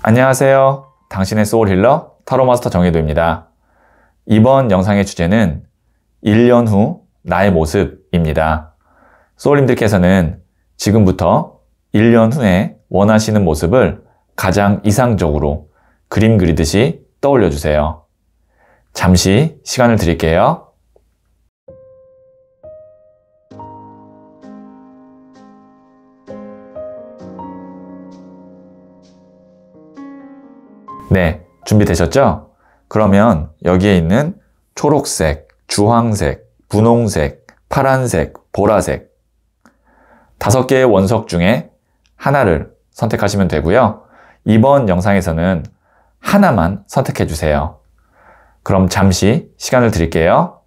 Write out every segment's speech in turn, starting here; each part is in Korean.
안녕하세요. 당신의 소울 힐러 타로 마스터 정혜도입니다. 이번 영상의 주제는 1년 후 나의 모습입니다. 소울님들께서는 지금부터 1년 후에 원하시는 모습을 가장 이상적으로 그림 그리듯이 떠올려 주세요. 잠시 시간을 드릴게요. 네, 준비되셨죠? 그러면 여기에 있는 초록색, 주황색, 분홍색, 파란색, 보라색 다섯 개의 원석 중에 하나를 선택하시면 되고요. 이번 영상에서는 하나만 선택해 주세요. 그럼 잠시 시간을 드릴게요.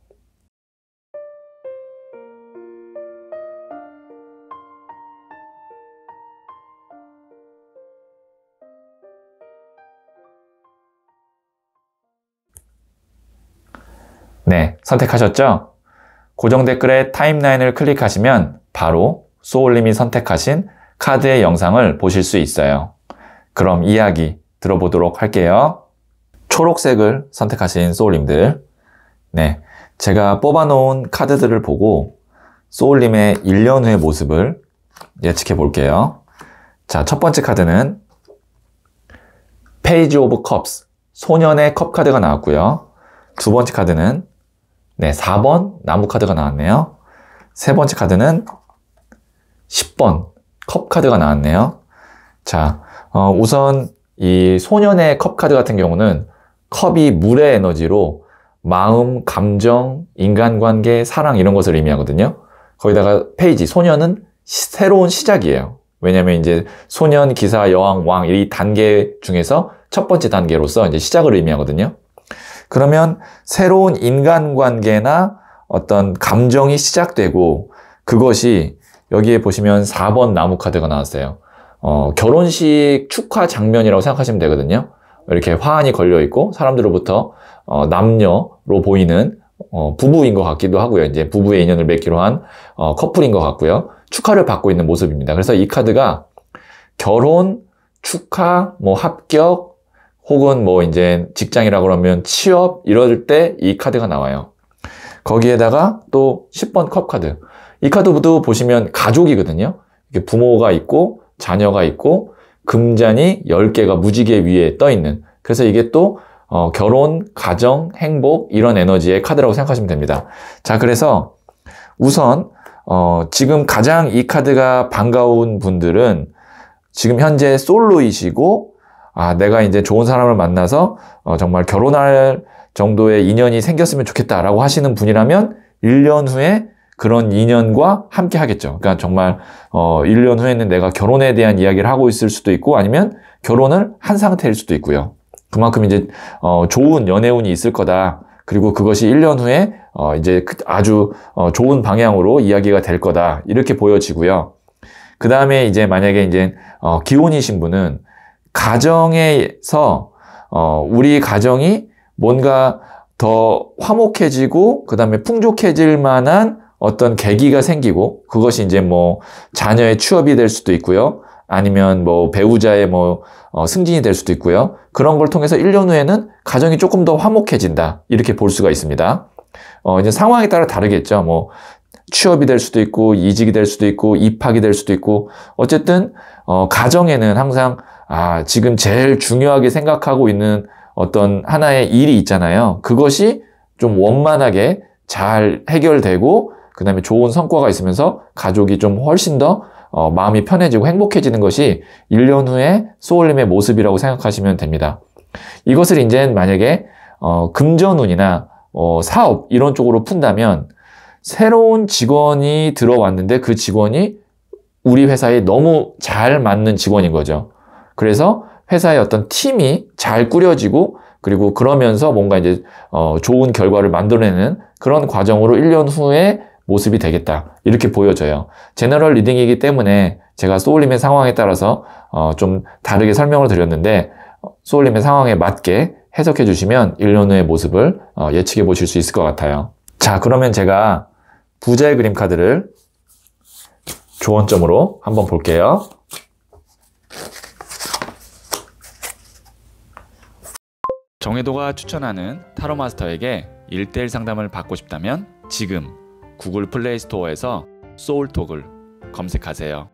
네, 선택하셨죠? 고정 댓글에 타임라인을 클릭하시면 바로 소울님이 선택하신 카드의 영상을 보실 수 있어요. 그럼 이야기 들어보도록 할게요. 초록색을 선택하신 소울님들. 네, 제가 뽑아놓은 카드들을 보고 소울님의 1년 후의 모습을 예측해 볼게요. 자, 첫 번째 카드는 페이지 오브 컵스, 소년의 컵 카드가 나왔고요. 두 번째 카드는 네, 4번 나무 카드가 나왔네요. 세 번째 카드는 10번 컵 카드가 나왔네요. 자, 어, 우선 이 소년의 컵 카드 같은 경우는 컵이 물의 에너지로 마음, 감정, 인간관계, 사랑 이런 것을 의미하거든요. 거기다가 페이지 소년은 시, 새로운 시작이에요. 왜냐면 이제 소년, 기사, 여왕, 왕 이 단계 중에서 첫 번째 단계로서 이제 시작을 의미하거든요. 그러면 새로운 인간관계나 어떤 감정이 시작되고 그것이 여기에 보시면 4번 나무 카드가 나왔어요. 어, 결혼식 축하 장면이라고 생각하시면 되거든요. 이렇게 화환이 걸려 있고 사람들로부터 어, 남녀로 보이는 어, 부부인 것 같기도 하고요. 이제 부부의 인연을 맺기로 한 어, 커플인 것 같고요. 축하를 받고 있는 모습입니다. 그래서 이 카드가 결혼, 축하, 뭐 합격, 혹은 뭐 이제 직장이라 고 그러면 취업 이럴 때 이 카드가 나와요. 거기에다가 또 10번 컵 카드. 이 카드도 보시면 가족이거든요. 부모가 있고 자녀가 있고 금잔이 10개가 무지개 위에 떠 있는 그래서 이게 또 어, 결혼, 가정, 행복 이런 에너지의 카드라고 생각하시면 됩니다. 자 그래서 우선 어, 지금 가장 이 카드가 반가운 분들은 지금 현재 솔로이시고 아, 내가 이제 좋은 사람을 만나서 어, 정말 결혼할 정도의 인연이 생겼으면 좋겠다라고 하시는 분이라면 1년 후에 그런 인연과 함께 하겠죠. 그러니까 정말 어 1년 후에는 내가 결혼에 대한 이야기를 하고 있을 수도 있고 아니면 결혼을 한 상태일 수도 있고요. 그만큼 이제 어 좋은 연애운이 있을 거다. 그리고 그것이 1년 후에 어 이제 그 아주 어 좋은 방향으로 이야기가 될 거다. 이렇게 보여지고요. 그다음에 이제 만약에 이제 어 기혼이신 분은 가정에서 어, 우리 가정이 뭔가 더 화목해지고 그다음에 풍족해질 만한 어떤 계기가 생기고 그것이 이제 뭐 자녀의 취업이 될 수도 있고요. 아니면 뭐 배우자의 뭐 어, 승진이 될 수도 있고요. 그런 걸 통해서 1년 후에는 가정이 조금 더 화목해진다. 이렇게 볼 수가 있습니다. 어, 이제 상황에 따라 다르겠죠. 뭐 취업이 될 수도 있고 이직이 될 수도 있고 입학이 될 수도 있고 어쨌든 어, 가정에는 항상 아, 지금 제일 중요하게 생각하고 있는 어떤 하나의 일이 있잖아요. 그것이 좀 원만하게 잘 해결되고 그 다음에 좋은 성과가 있으면서 가족이 좀 훨씬 더 어, 마음이 편해지고 행복해지는 것이 1년 후에 소울님의 모습이라고 생각하시면 됩니다. 이것을 이제 만약에 어, 금전운이나 어, 사업 이런 쪽으로 푼다면 새로운 직원이 들어왔는데 그 직원이 우리 회사에 너무 잘 맞는 직원인 거죠. 그래서 회사의 어떤 팀이 잘 꾸려지고 그리고 그러면서 뭔가 이제 어 좋은 결과를 만들어내는 그런 과정으로 1년 후에 모습이 되겠다 이렇게 보여져요. 제너럴 리딩이기 때문에 제가 소울님의 상황에 따라서 어좀 다르게 설명을 드렸는데 어, 소울님의 상황에 맞게 해석해 주시면 1년 후의 모습을 어 예측해 보실 수 있을 것 같아요. 자 그러면 제가 부자의 그림 카드를 조언점으로 한번 볼게요. 정혜도가 추천하는 타로 마스터에게 1대1 상담을 받고 싶다면 지금 구글 플레이 스토어에서 소울톡을 검색하세요.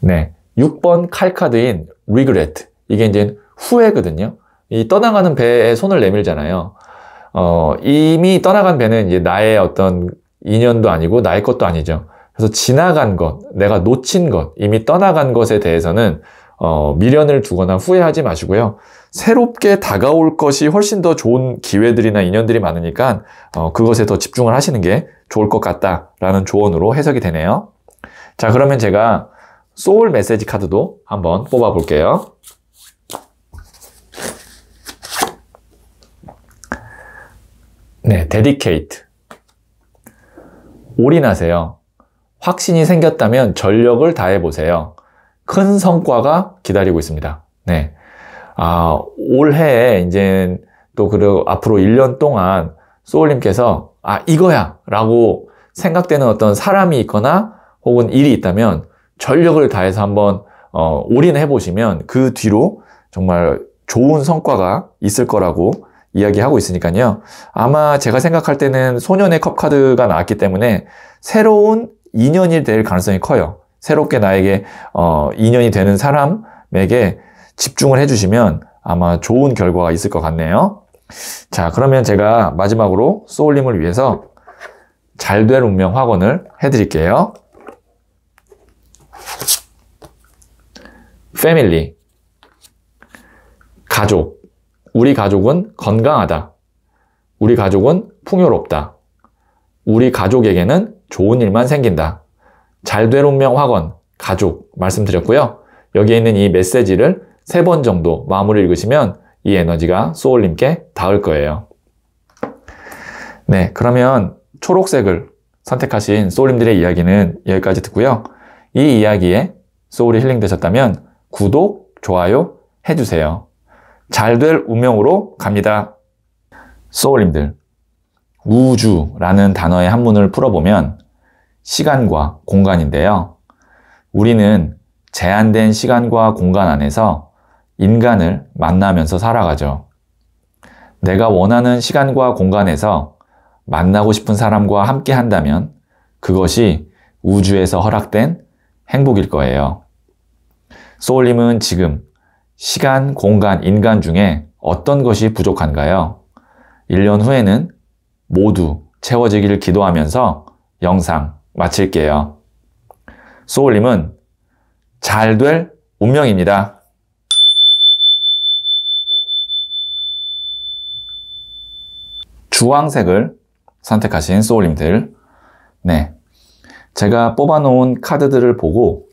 네. 6번 칼카드인 regret. 이게 이제 후회거든요. 이 떠나가는 배에 손을 내밀잖아요. 어, 이미 떠나간 배는 이제 나의 어떤 인연도 아니고 나의 것도 아니죠. 그래서 지나간 것, 내가 놓친 것, 이미 떠나간 것에 대해서는 어, 미련을 두거나 후회하지 마시고요. 새롭게 다가올 것이 훨씬 더 좋은 기회들이나 인연들이 많으니까 어, 그것에 더 집중을 하시는 게 좋을 것 같다라는 조언으로 해석이 되네요. 자, 그러면 제가 소울 메시지 카드도 한번 뽑아 볼게요. 네, 데디케이트. 올인하세요. 확신이 생겼다면 전력을 다해보세요. 큰 성과가 기다리고 있습니다. 네. 아, 올해에 이제 또 그리고 앞으로 1년 동안 소울님께서 아, 이거야! 라고 생각되는 어떤 사람이 있거나 혹은 일이 있다면 전력을 다해서 한번 어, 올인해 보시면 그 뒤로 정말 좋은 성과가 있을 거라고 이야기하고 있으니까요. 아마 제가 생각할 때는 소년의 컵 카드가 나왔기 때문에 새로운 인연이 될 가능성이 커요. 새롭게 나에게 어, 인연이 되는 사람에게 집중을 해주시면 아마 좋은 결과가 있을 것 같네요. 자, 그러면 제가 마지막으로 소울님을 위해서 잘 될 운명 확언을 해드릴게요. 패밀리, 가족, 우리 가족은 건강하다. 우리 가족은 풍요롭다. 우리 가족에게는 좋은 일만 생긴다. 잘될 운명 학원, 가족 말씀드렸고요. 여기에 있는 이 메시지를 세 번 정도 마음으로 읽으시면 이 에너지가 소울님께 닿을 거예요. 네, 그러면 초록색을 선택하신 소울님들의 이야기는 여기까지 듣고요. 이 이야기에 소울이 힐링되셨다면 구독, 좋아요 해주세요. 잘 될 운명으로 갑니다. 소울님들, 우주라는 단어의 한문을 풀어보면 시간과 공간인데요. 우리는 제한된 시간과 공간 안에서 인간을 만나면서 살아가죠. 내가 원하는 시간과 공간에서 만나고 싶은 사람과 함께 한다면 그것이 우주에서 허락된 행복일 거예요. 소울님은 지금 시간, 공간, 인간 중에 어떤 것이 부족한가요? 1년 후에는 모두 채워지기를 기도하면서 영상 마칠게요. 소울님은 잘 될 운명입니다. 주황색을 선택하신 소울님들. 네. 제가 뽑아놓은 카드들을 보고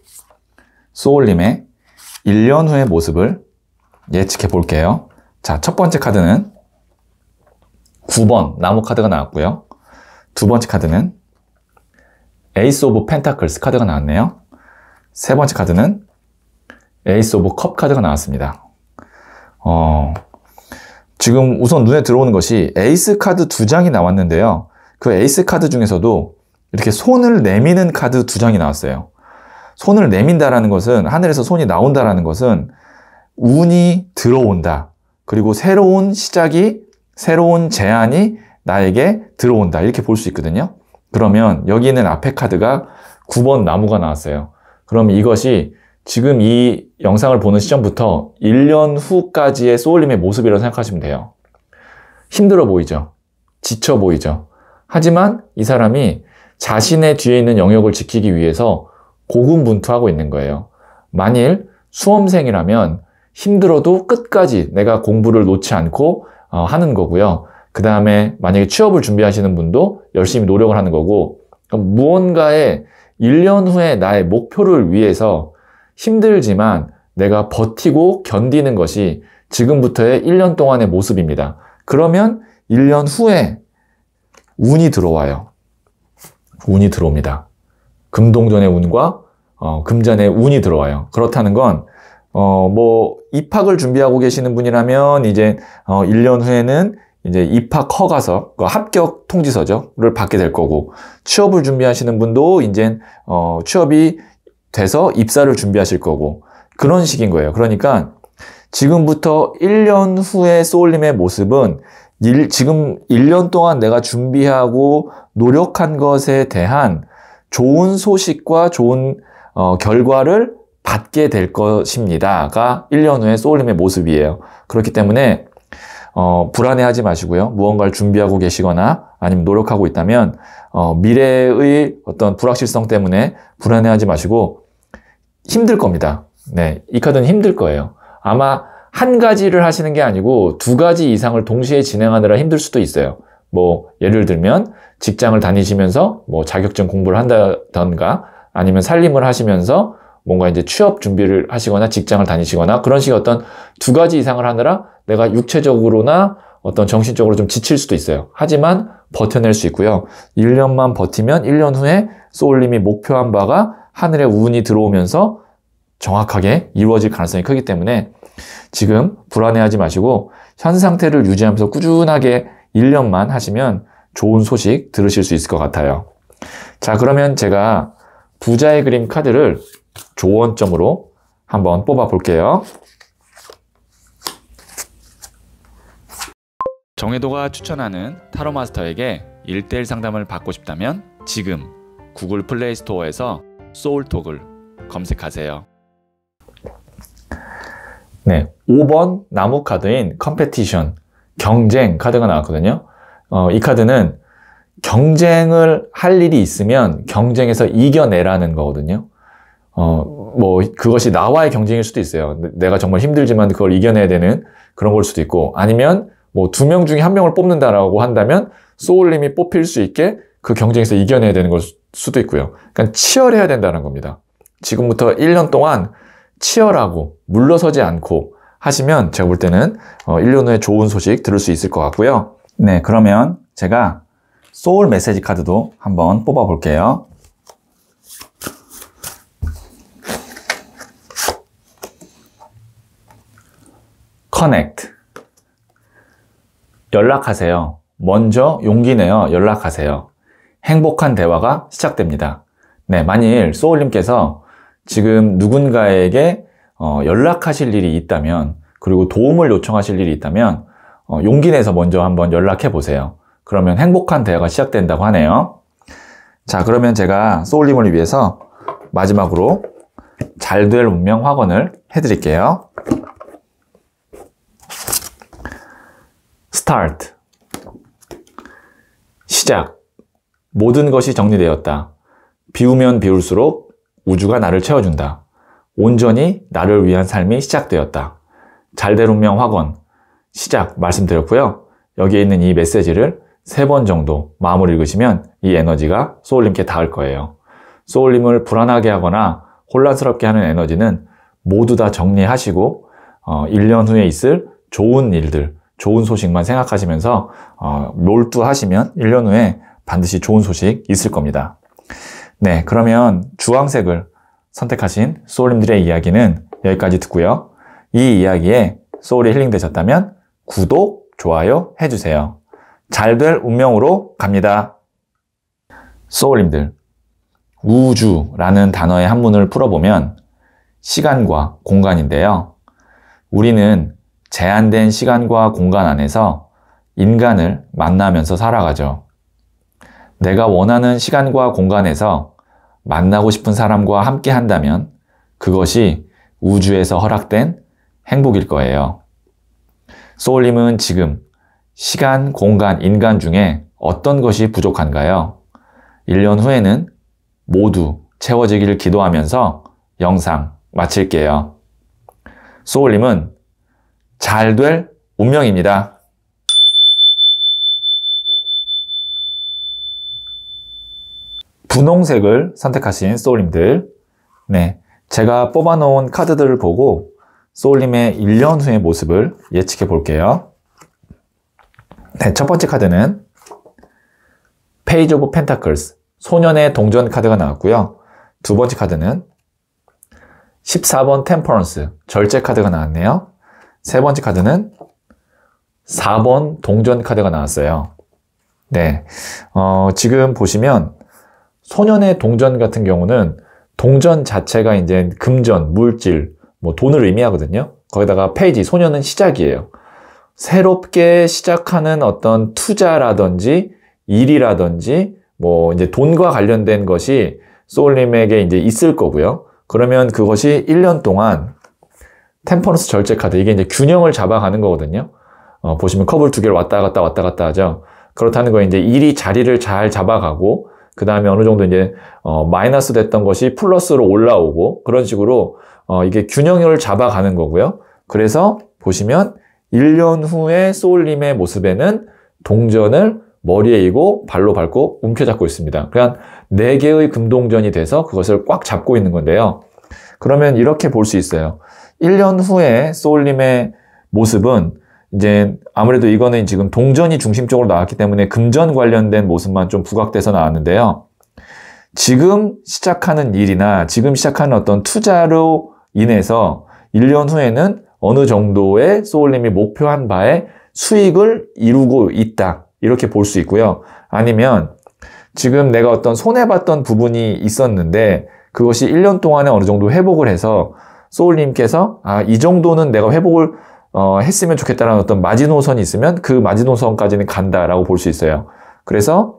소울님의 1년 후의 모습을 예측해 볼게요. 자, 첫 번째 카드는 9번 나무 카드가 나왔고요. 두 번째 카드는 에이스 오브 펜타클스 카드가 나왔네요. 세 번째 카드는 에이스 오브 컵 카드가 나왔습니다. 어, 지금 우선 눈에 들어오는 것이 에이스 카드 두 장이 나왔는데요. 그 에이스 카드 중에서도 이렇게 손을 내미는 카드 두 장이 나왔어요. 손을 내민다라는 것은 하늘에서 손이 나온다라는 것은 운이 들어온다. 그리고 새로운 시작이 새로운 제안이 나에게 들어온다. 이렇게 볼 수 있거든요. 그러면 여기 있는 앞에 카드가 9번 나무가 나왔어요. 그럼 이것이 지금 이 영상을 보는 시점부터 1년 후까지의 소울림의 모습이라고 생각하시면 돼요. 힘들어 보이죠? 지쳐 보이죠? 하지만 이 사람이 자신의 뒤에 있는 영역을 지키기 위해서 고군분투하고 있는 거예요. 만일 수험생이라면 힘들어도 끝까지 내가 공부를 놓지 않고 어, 하는 거고요. 그 다음에 만약에 취업을 준비하시는 분도 열심히 노력을 하는 거고 무언가에 1년 후에 나의 목표를 위해서 힘들지만 내가 버티고 견디는 것이 지금부터의 1년 동안의 모습입니다. 그러면 1년 후에 운이 들어와요. 운이 들어옵니다. 금동전의 운과 어, 금전의 운이 들어와요. 그렇다는 건 어, 뭐, 입학을 준비하고 계시는 분이라면 이제 어, 1년 후에는 이제 입학 허가서, 그 합격 통지서죠,를 받게 될 거고 취업을 준비하시는 분도 이제 어, 취업이 돼서 입사를 준비하실 거고 그런 식인 거예요. 그러니까 지금부터 1년 후의 쏠림의 모습은 일, 지금 1년 동안 내가 준비하고 노력한 것에 대한 좋은 소식과 좋은 어, 결과를 받게 될 것입니다가 1년 후의 쏠림의 모습이에요. 그렇기 때문에 어, 불안해하지 마시고요. 무언가를 준비하고 계시거나 아니면 노력하고 있다면 어, 미래의 어떤 불확실성 때문에 불안해하지 마시고 힘들 겁니다. 네, 이 카드는 힘들 거예요. 아마 한 가지를 하시는 게 아니고 두 가지 이상을 동시에 진행하느라 힘들 수도 있어요. 뭐 예를 들면 직장을 다니시면서 뭐 자격증 공부를 한다던가 아니면 살림을 하시면서 뭔가 이제 취업 준비를 하시거나 직장을 다니시거나 그런 식의 어떤 두 가지 이상을 하느라 내가 육체적으로나 어떤 정신적으로 좀 지칠 수도 있어요. 하지만 버텨낼 수 있고요. 1년만 버티면 1년 후에 소울님이 목표한 바가 하늘의 운이 들어오면서 정확하게 이루어질 가능성이 크기 때문에 지금 불안해하지 마시고 현 상태를 유지하면서 꾸준하게 1년만 하시면 좋은 소식 들으실 수 있을 것 같아요. 자, 그러면 제가 부자의 그림 카드를 조언점으로 한번 뽑아 볼게요. 정혜도가 추천하는 타로 마스터에게 1대1 상담을 받고 싶다면 지금 구글 플레이 스토어에서 소울톡을 검색하세요. 네, 5번 나무 카드인 컴페티션, 경쟁 카드가 나왔거든요. 어, 이 카드는 경쟁을 할 일이 있으면 경쟁에서 이겨내라는 거거든요. 어, 뭐, 그것이 나와의 경쟁일 수도 있어요. 내가 정말 힘들지만 그걸 이겨내야 되는 그런 걸 수도 있고, 아니면 뭐 두 명 중에 한 명을 뽑는다라고 한다면 소울님이 뽑힐 수 있게 그 경쟁에서 이겨내야 되는 걸 수도 있고요. 그러니까 치열해야 된다는 겁니다. 지금부터 1년 동안 치열하고 물러서지 않고 하시면 제가 볼 때는 1년 어, 후에 좋은 소식 들을 수 있을 것 같고요. 네, 그러면 제가 소울 메시지 카드도 한번 뽑아 볼게요. connect. 연락하세요. 먼저 용기 내어 연락하세요. 행복한 대화가 시작됩니다. 네, 만일 소울님께서 지금 누군가에게 어, 연락하실 일이 있다면 그리고 도움을 요청하실 일이 있다면 어, 용기 내서 먼저 한번 연락해 보세요. 그러면 행복한 대화가 시작된다고 하네요. 자, 그러면 제가 소울님을 위해서 마지막으로 잘 될 운명 확언을 해드릴게요. start 시작 모든 것이 정리되었다. 비우면 비울수록 우주가 나를 채워준다. 온전히 나를 위한 삶이 시작되었다. 잘대운명 확원 시작 말씀드렸고요. 여기에 있는 이 메시지를 세 번 정도 마음을 읽으시면 이 에너지가 소울님께 닿을 거예요. 소울님을 불안하게 하거나 혼란스럽게 하는 에너지는 모두 다 정리하시고 어, 1년 후에 있을 좋은 일들, 좋은 소식만 생각하시면서 어, 몰두하시면 1년 후에 반드시 좋은 소식 있을 겁니다. 네, 그러면 주황색을 선택하신 소울님들의 이야기는 여기까지 듣고요. 이 이야기에 소울이 힐링되셨다면 구독, 좋아요 해주세요. 잘 될 운명으로 갑니다. 소울님들, 우주라는 단어의 한문을 풀어보면 시간과 공간인데요. 우리는 제한된 시간과 공간 안에서 인간을 만나면서 살아가죠. 내가 원하는 시간과 공간에서 만나고 싶은 사람과 함께 한다면 그것이 우주에서 허락된 행복일 거예요. 소울님은 지금 시간, 공간, 인간 중에 어떤 것이 부족한가요? 1년 후에는 모두 채워지기를 기도하면서 영상 마칠게요. 소울님은 잘될 운명입니다. 분홍색을 선택하신 소울님들. 네. 제가 뽑아놓은 카드들을 보고 소울님의 1년 후의 모습을 예측해 볼게요. 네. 첫 번째 카드는 페이지 오브 펜타클스. 소년의 동전 카드가 나왔고요. 두 번째 카드는 14번 템퍼런스. 절제 카드가 나왔네요. 세 번째 카드는 4번 동전 카드가 나왔어요. 네. 어, 지금 보시면 소년의 동전 같은 경우는 동전 자체가 이제 금전, 물질, 뭐 돈을 의미하거든요. 거기다가 페이지, 소년은 시작이에요. 새롭게 시작하는 어떤 투자라든지 일이라든지 뭐 이제 돈과 관련된 것이 소울님에게 이제 있을 거고요. 그러면 그것이 1년 동안 템퍼런스 절제 카드. 이게 이제 균형을 잡아가는 거거든요. 어, 보시면 컵을 두 개를 왔다 갔다 왔다 갔다 하죠. 그렇다는 거에 이제 일이 자리를 잘 잡아가고, 그 다음에 어느 정도 이제, 어, 마이너스 됐던 것이 플러스로 올라오고, 그런 식으로, 어, 이게 균형을 잡아가는 거고요. 그래서 보시면 1년 후에 소울님의 모습에는 동전을 머리에 이고 발로 밟고 움켜잡고 있습니다. 그러니까 4개의 금동전이 돼서 그것을 꽉 잡고 있는 건데요. 그러면 이렇게 볼 수 있어요. 1년 후에 소울님의 모습은 이제 아무래도 이거는 지금 동전이 중심적으로 나왔기 때문에 금전 관련된 모습만 좀 부각돼서 나왔는데요. 지금 시작하는 일이나 지금 시작하는 어떤 투자로 인해서 1년 후에는 어느 정도의 소울님이 목표한 바에 수익을 이루고 있다. 이렇게 볼 수 있고요. 아니면 지금 내가 어떤 손해봤던 부분이 있었는데 그것이 1년 동안에 어느 정도 회복을 해서 소울님께서 아, 이 정도는 내가 회복을 어, 했으면 좋겠다라는 어떤 마지노선이 있으면 그 마지노선까지는 간다라고 볼 수 있어요. 그래서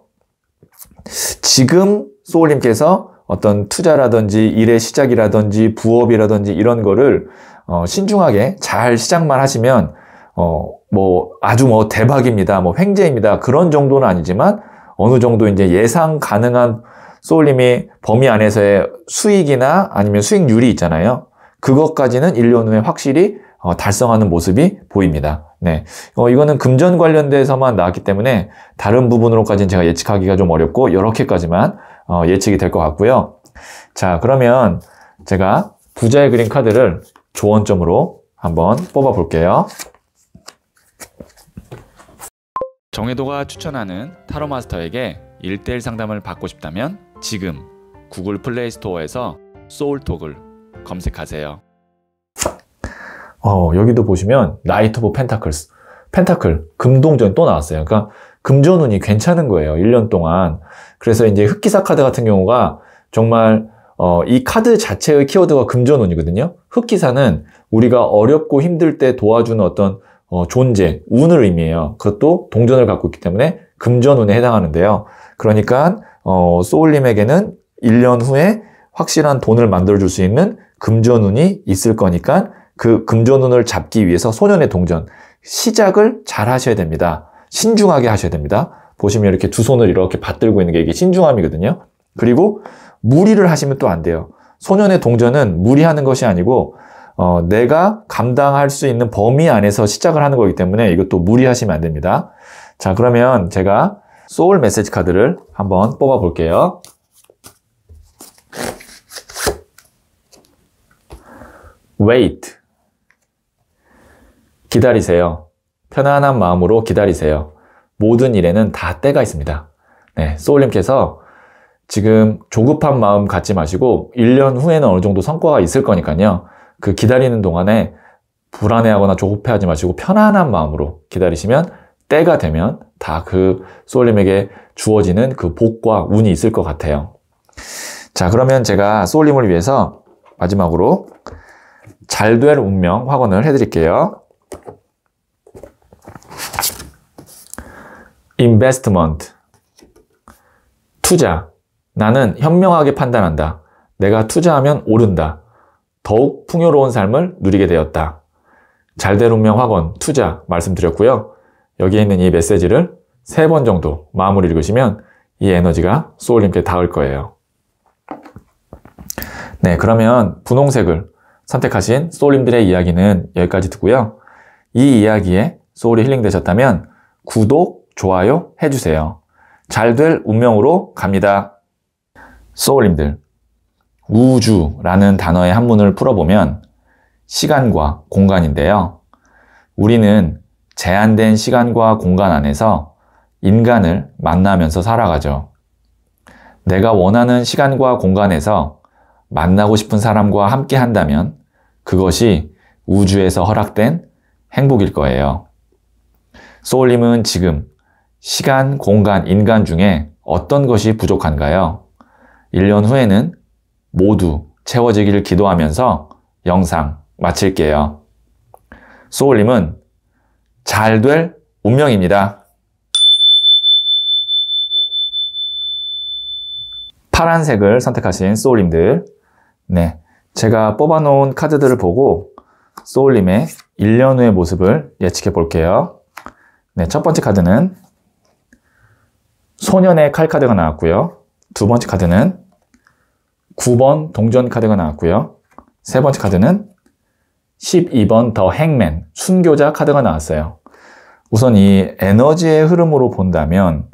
지금 소울님께서 어떤 투자라든지 일의 시작이라든지 부업이라든지 이런 거를 어, 신중하게 잘 시작만 하시면 어, 뭐 아주 뭐 대박입니다, 뭐 횡재입니다 그런 정도는 아니지만 어느 정도 이제 예상 가능한 소울님이 범위 안에서의 수익이나 아니면 수익률이 있잖아요. 그것까지는 1년 후에 확실히 어, 달성하는 모습이 보입니다. 네. 어, 이거는 금전 관련돼서만 나왔기 때문에 다른 부분으로까지는 제가 예측하기가 좀 어렵고 이렇게까지만 어, 예측이 될 것 같고요. 자, 그러면 제가 부자의 그림 카드를 조언점으로 한번 뽑아 볼게요. 정혜도가 추천하는 타로 마스터에게 1대1 상담을 받고 싶다면 지금 구글 플레이 스토어에서 소울톡을 검색하세요. 어, 여기도 보시면 나이트 오브 펜타클스, 펜타클, 금동전 또 나왔어요. 그러니까 금전운이 괜찮은 거예요. 1년 동안. 그래서 이제 흑기사 카드 같은 경우가 정말 어, 이 카드 자체의 키워드가 금전운이거든요. 흑기사는 우리가 어렵고 힘들 때 도와주는 어떤 어, 존재, 운을 의미해요. 그것도 동전을 갖고 있기 때문에 금전운에 해당하는데요. 그러니까 어, 소울님에게는 1년 후에 확실한 돈을 만들어줄 수 있는 금전운이 있을 거니까 그 금전운을 잡기 위해서 소년의 동전 시작을 잘 하셔야 됩니다. 신중하게 하셔야 됩니다. 보시면 이렇게 두 손을 이렇게 받들고 있는 게 이게 신중함이거든요. 그리고 무리를 하시면 또 안 돼요. 소년의 동전은 무리하는 것이 아니고 어, 내가 감당할 수 있는 범위 안에서 시작을 하는 거기 때문에 이것도 무리하시면 안 됩니다. 자 그러면 제가 소울 메시지 카드를 한번 뽑아 볼게요. wait. 기다리세요. 편안한 마음으로 기다리세요. 모든 일에는 다 때가 있습니다. 네, 소울님께서 지금 조급한 마음 갖지 마시고 1년 후에는 어느 정도 성과가 있을 거니까요. 그 기다리는 동안에 불안해하거나 조급해하지 마시고 편안한 마음으로 기다리시면 때가 되면 다 그 소울님에게 주어지는 그 복과 운이 있을 것 같아요. 자, 그러면 제가 소울님을 위해서 마지막으로 잘될 운명 확언을 해드릴게요. investment 투자 나는 현명하게 판단한다. 내가 투자하면 오른다. 더욱 풍요로운 삶을 누리게 되었다. 잘 될 운명 확언 투자 말씀드렸고요. 여기에 있는 이 메시지를 세 번 정도 마음으 읽으시면 이 에너지가 소울님께 닿을 거예요. 네, 그러면 분홍색을 선택하신 소울님들의 이야기는 여기까지 듣고요. 이 이야기에 소울이 힐링되셨다면 구독, 좋아요 해주세요. 잘 될 운명으로 갑니다. 소울님들, 우주라는 단어의 한문을 풀어보면 시간과 공간인데요. 우리는 제한된 시간과 공간 안에서 인간을 만나면서 살아가죠. 내가 원하는 시간과 공간에서 만나고 싶은 사람과 함께 한다면 그것이 우주에서 허락된 행복일 거예요. 소울님은 지금 시간, 공간, 인간 중에 어떤 것이 부족한가요? 1년 후에는 모두 채워지기를 기도하면서 영상 마칠게요. 소울님은 잘 될 운명입니다. 파란색을 선택하신 소울님들 네. 제가 뽑아놓은 카드들을 보고 소울님의 1년 후의 모습을 예측해 볼게요. 네, 첫 번째 카드는 소년의 칼 카드가 나왔고요. 두 번째 카드는 9번 동전 카드가 나왔고요. 세 번째 카드는 12번 더 행맨 순교자 카드가 나왔어요. 우선 이 에너지의 흐름으로 본다면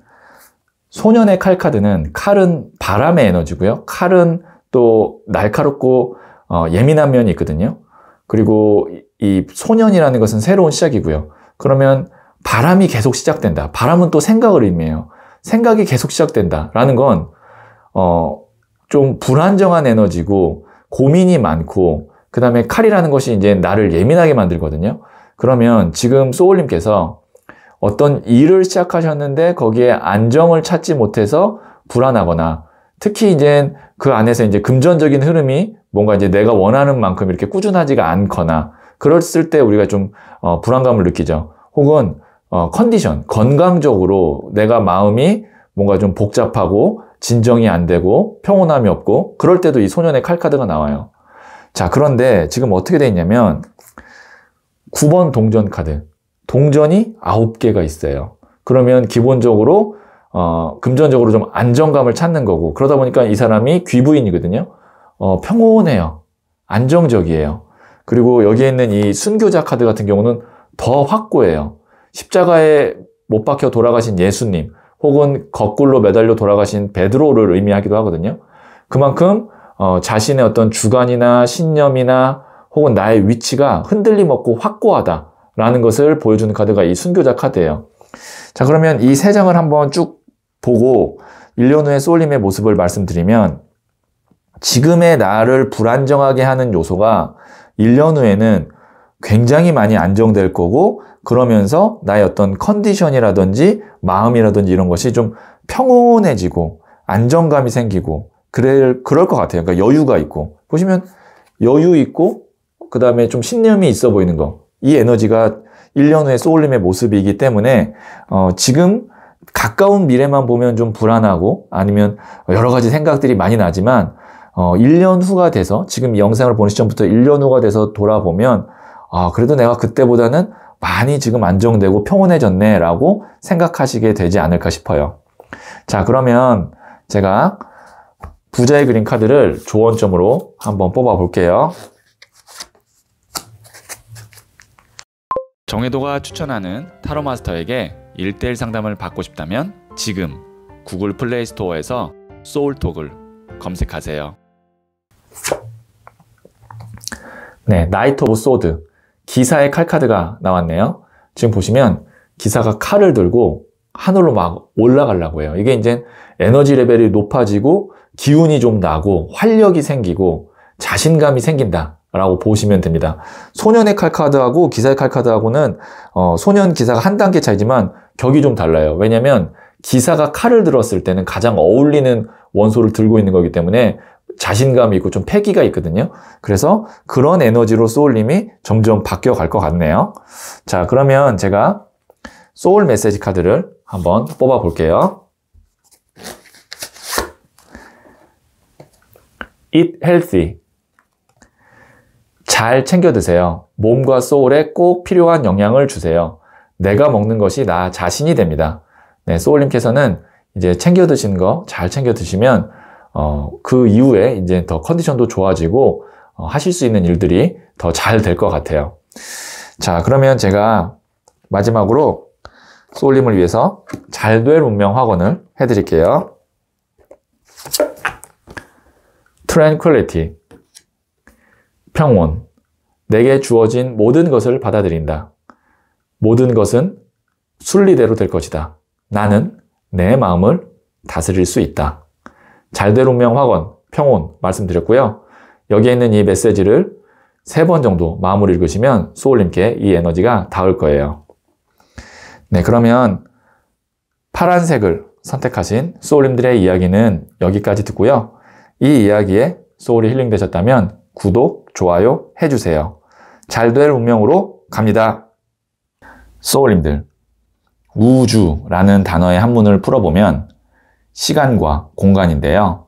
소년의 칼 카드는 칼은 바람의 에너지고요. 칼은 또 날카롭고 어, 예민한 면이 있거든요. 그리고 이 소년이라는 것은 새로운 시작이고요. 그러면 바람이 계속 시작된다. 바람은 또 생각을 의미해요. 생각이 계속 시작된다라는 건, 어, 좀 불안정한 에너지고, 고민이 많고, 그 다음에 칼이라는 것이 이제 나를 예민하게 만들거든요. 그러면 지금 소울님께서 어떤 일을 시작하셨는데 거기에 안정을 찾지 못해서 불안하거나, 특히 이제 그 안에서 이제 금전적인 흐름이 뭔가 이제 내가 원하는 만큼 이렇게 꾸준하지가 않거나 그랬을 때 우리가 좀 어, 불안감을 느끼죠. 혹은 어, 컨디션, 건강적으로 내가 마음이 뭔가 좀 복잡하고 진정이 안 되고 평온함이 없고 그럴 때도 이 소년의 칼카드가 나와요. 자, 그런데 지금 어떻게 돼 있냐면 9번 동전 카드. 동전이 9개가 있어요. 그러면 기본적으로 어, 금전적으로 좀 안정감을 찾는 거고 그러다 보니까 이 사람이 귀부인이거든요. 어, 평온해요. 안정적이에요. 그리고 여기에 있는 이 순교자 카드 같은 경우는 더 확고해요. 십자가에 못 박혀 돌아가신 예수님 혹은 거꾸로 매달려 돌아가신 베드로를 의미하기도 하거든요. 그만큼 어, 자신의 어떤 주관이나 신념이나 혹은 나의 위치가 흔들림 없고 확고하다라는 것을 보여주는 카드가 이 순교자 카드예요. 자 그러면 이 세 장을 한번 쭉 보고 1년 후에 쏠림의 모습을 말씀드리면 지금의 나를 불안정하게 하는 요소가 1년 후에는 굉장히 많이 안정될 거고 그러면서 나의 어떤 컨디션이라든지 마음이라든지 이런 것이 좀 평온해지고 안정감이 생기고 그럴 그럴 것 같아요. 그러니까 여유가 있고 보시면 여유 있고 그 다음에 좀 신념이 있어 보이는 거. 이 에너지가 1년 후에 소울림의 모습이기 때문에 어, 지금 가까운 미래만 보면 좀 불안하고 아니면 여러 가지 생각들이 많이 나지만 어, 1년 후가 돼서 지금 영상을 보는 시점부터 1년 후가 돼서 돌아보면 아, 그래도 내가 그때보다는 많이 지금 안정되고 평온해졌네 라고 생각하시게 되지 않을까 싶어요. 자, 그러면 제가 부자의 그림 카드를 조언점으로 한번 뽑아 볼게요. 정혜도가 추천하는 타로 마스터에게 1대1 상담을 받고 싶다면 지금 구글 플레이 스토어에서 소울톡을 검색하세요. 네, 나이트 오브 소드. 기사의 칼카드가 나왔네요. 지금 보시면 기사가 칼을 들고 하늘로 막 올라가려고 해요. 이게 이제 에너지 레벨이 높아지고 기운이 좀 나고 활력이 생기고 자신감이 생긴다. 라고 보시면 됩니다. 소년의 칼카드하고 기사의 칼카드하고는 어, 소년 기사가 한 단계 차이지만 격이 좀 달라요. 왜냐면 하 기사가 칼을 들었을 때는 가장 어울리는 원소를 들고 있는 거기 때문에 자신감이 있고 좀 패기가 있거든요. 그래서 그런 에너지로 소울님이 점점 바뀌어 갈 것 같네요. 자, 그러면 제가 소울 메시지 카드를 한번 뽑아 볼게요. Eat healthy. 잘 챙겨 드세요. 몸과 소울에 꼭 필요한 영양을 주세요. 내가 먹는 것이 나 자신이 됩니다. 네, 소울님께서는 이제 챙겨 드시는 거 잘 챙겨 드시면 어, 그 이후에 이제 더 컨디션도 좋아지고 어, 하실 수 있는 일들이 더 잘 될 것 같아요. 자, 그러면 제가 마지막으로 소울님을 위해서 잘 될 운명 확언을 해드릴게요. Tranquility 평온 내게 주어진 모든 것을 받아들인다. 모든 것은 순리대로 될 것이다. 나는 내 마음을 다스릴 수 있다. 잘대로명 화건, 평온 말씀드렸고요. 여기에 있는 이 메시지를 세 번 정도 마음으로 읽으시면 소울님께 이 에너지가 닿을 거예요. 네, 그러면 파란색을 선택하신 소울님들의 이야기는 여기까지 듣고요. 이 이야기에 소울이 힐링되셨다면 구독, 좋아요 해주세요. 잘될 운명으로 갑니다. 소울님들, 우주라는 단어의 한문을 풀어보면 시간과 공간인데요.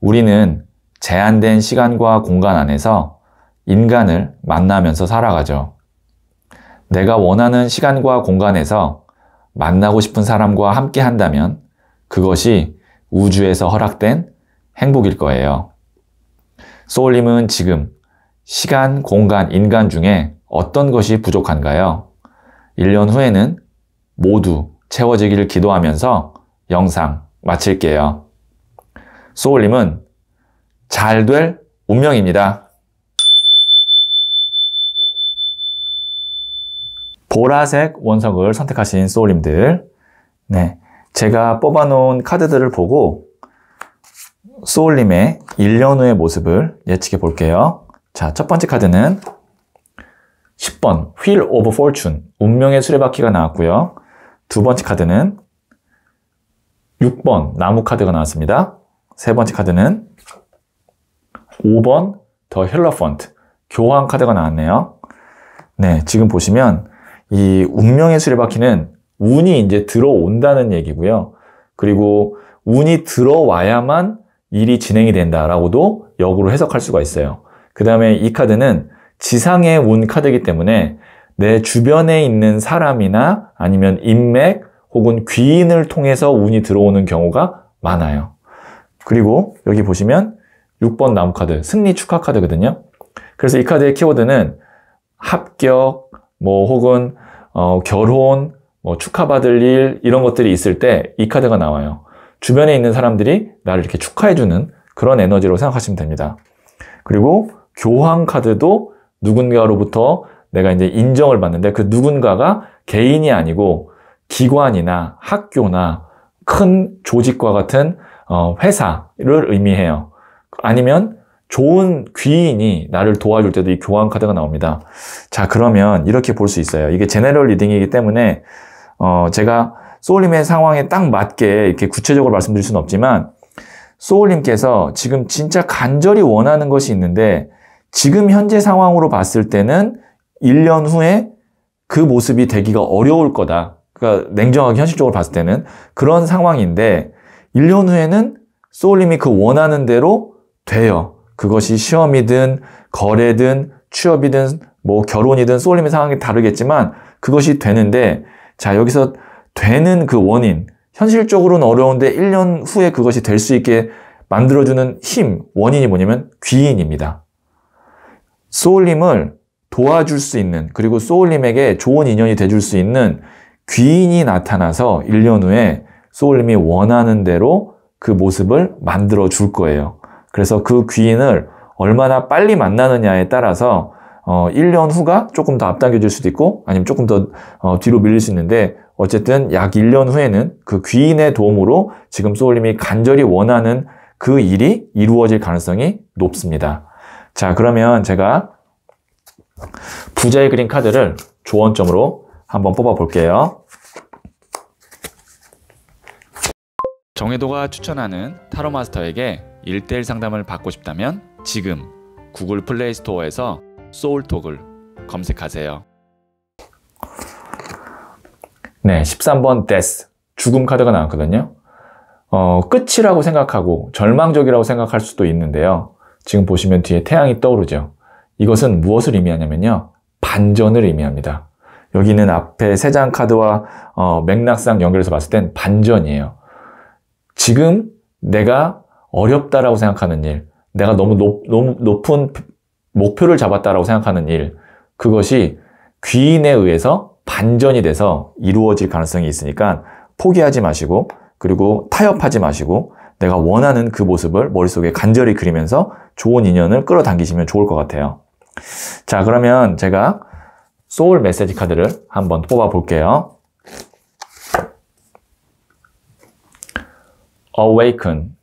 우리는 제한된 시간과 공간 안에서 인간을 만나면서 살아가죠. 내가 원하는 시간과 공간에서 만나고 싶은 사람과 함께 한다면 그것이 우주에서 허락된 행복일 거예요. 소울님은 지금 시간, 공간, 인간 중에 어떤 것이 부족한가요? 1년 후에는 모두 채워지기를 기도하면서 영상 마칠게요. 소울님은 잘 될 운명입니다. 보라색 원석을 선택하신 소울님들. 네. 제가 뽑아놓은 카드들을 보고 소울님의 1년 후의 모습을 예측해 볼게요. 자, 첫 번째 카드는 10번 휠 오브 포춘 운명의 수레바퀴가 나왔고요. 두 번째 카드는 6번 나무 카드가 나왔습니다. 세 번째 카드는 5번 더 힐러펀트 교환 카드가 나왔네요. 네, 지금 보시면 이 운명의 수레바퀴는 운이 이제 들어온다는 얘기고요. 그리고 운이 들어와야만 일이 진행이 된다라고도 역으로 해석할 수가 있어요. 그 다음에 이 카드는 지상의운 카드이기 때문에 내 주변에 있는 사람이나 아니면 인맥 혹은 귀인을 통해서 운이 들어오는 경우가 많아요. 그리고 여기 보시면 6번 나무 카드, 승리 축하 카드거든요. 그래서 이 카드의 키워드는 합격, 뭐 혹은 어, 결혼, 뭐 축하받을 일 이런 것들이 있을 때 이 카드가 나와요. 주변에 있는 사람들이 나를 이렇게 축하해주는 그런 에너지로 생각하시면 됩니다. 그리고 교환 카드도 누군가로부터 내가 이제 인정을 받는데 그 누군가가 개인이 아니고 기관이나 학교나 큰 조직과 같은 어, 회사를 의미해요. 아니면 좋은 귀인이 나를 도와줄 때도 이 교환 카드가 나옵니다. 자 그러면 이렇게 볼 수 있어요. 이게 제네럴 리딩이기 때문에 어, 제가 소울님의 상황에 딱 맞게 이렇게 구체적으로 말씀드릴 수는 없지만 소울님께서 지금 진짜 간절히 원하는 것이 있는데 지금 현재 상황으로 봤을 때는 1년 후에 그 모습이 되기가 어려울 거다. 그러니까 냉정하게 현실적으로 봤을 때는 그런 상황인데 1년 후에는 소울님이 그 원하는 대로 돼요. 그것이 시험이든 거래든 취업이든 뭐 결혼이든 소울님의 상황이 다르겠지만 그것이 되는데 자 여기서 되는 그 원인 현실적으로는 어려운데 1년 후에 그것이 될 수 있게 만들어주는 힘 원인이 뭐냐면 귀인입니다. 소울님을 도와줄 수 있는 그리고 소울님에게 좋은 인연이 돼줄 수 있는 귀인이 나타나서 1년 후에 소울님이 원하는 대로 그 모습을 만들어 줄 거예요. 그래서 그 귀인을 얼마나 빨리 만나느냐에 따라서 어, 1년 후가 조금 더 앞당겨질 수도 있고 아니면 조금 더 어, 뒤로 밀릴 수 있는데 어쨌든 약 1년 후에는 그 귀인의 도움으로 지금 소울님이 간절히 원하는 그 일이 이루어질 가능성이 높습니다. 자, 그러면 제가 부자의 그림 카드를 조언점으로 한번 뽑아 볼게요. 정혜도가 추천하는 타로 마스터에게 1대1 상담을 받고 싶다면 지금 구글 플레이 스토어에서 소울톡을 검색하세요. 네, 13번 데스 죽음 카드가 나왔거든요. 어, 끝이라고 생각하고 절망적이라고 생각할 수도 있는데요. 지금 보시면 뒤에 태양이 떠오르죠. 이것은 무엇을 의미하냐면요. 반전을 의미합니다. 여기는 앞에 세 장 카드와 어, 맥락상 연결해서 봤을 땐 반전이에요. 지금 내가 어렵다라고 생각하는 일, 내가 너무 높, 너무 높은 목표를 잡았다라고 생각하는 일, 그것이 귀인에 의해서 반전이 돼서 이루어질 가능성이 있으니까 포기하지 마시고, 그리고 타협하지 마시고, 내가 원하는 그 모습을 머릿속에 간절히 그리면서 좋은 인연을 끌어당기시면 좋을 것 같아요. 자, 그러면 제가 소울 메시지 카드를 한번 뽑아 볼게요. awaken.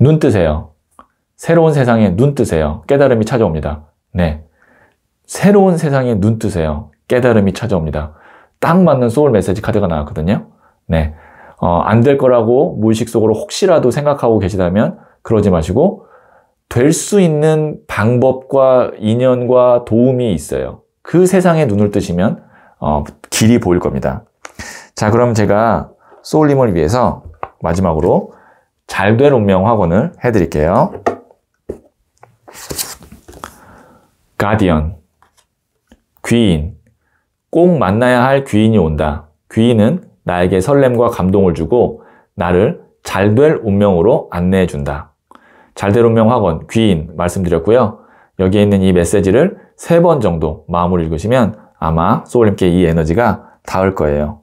눈 뜨세요. 새로운 세상에 눈 뜨세요. 깨달음이 찾아옵니다. 네. 새로운 세상에 눈 뜨세요. 깨달음이 찾아옵니다. 딱 맞는 소울 메시지 카드가 나왔거든요. 네. 어, 안 될 거라고 무의식 속으로 혹시라도 생각하고 계시다면 그러지 마시고 될 수 있는 방법과 인연과 도움이 있어요. 그 세상에 눈을 뜨시면 어, 길이 보일 겁니다. 자, 그럼 제가 소울님을 위해서 마지막으로 잘된 운명 확언을 해드릴게요. 가디언, 귀인, 꼭 만나야 할 귀인이 온다. 귀인은 나에게 설렘과 감동을 주고 나를 잘 될 운명으로 안내해 준다. 잘 될 운명 학원 귀인 말씀드렸고요. 여기에 있는 이 메시지를 세 번 정도 마음을 읽으시면 아마 소울님께 이 에너지가 닿을 거예요.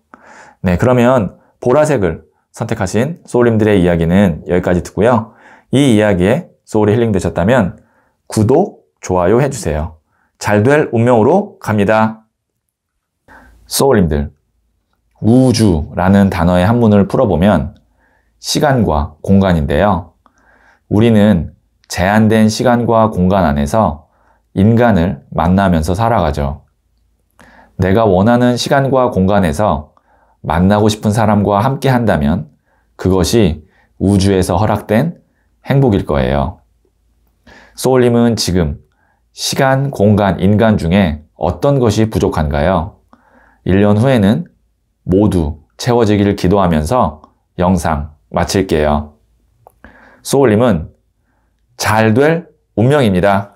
네, 그러면 보라색을 선택하신 소울님들의 이야기는 여기까지 듣고요. 이 이야기에 소울이 힐링되셨다면 구독, 좋아요 해주세요. 잘 될 운명으로 갑니다. 소울님들, 우주라는 단어의 한문을 풀어보면 시간과 공간인데요. 우리는 제한된 시간과 공간 안에서 인간을 만나면서 살아가죠. 내가 원하는 시간과 공간에서 만나고 싶은 사람과 함께 한다면 그것이 우주에서 허락된 행복일 거예요. 소울님은 지금 시간, 공간, 인간 중에 어떤 것이 부족한가요? 1년 후에는 모두 채워지기를 기도하면서 영상 마칠게요. 소울님은 잘 될 운명입니다.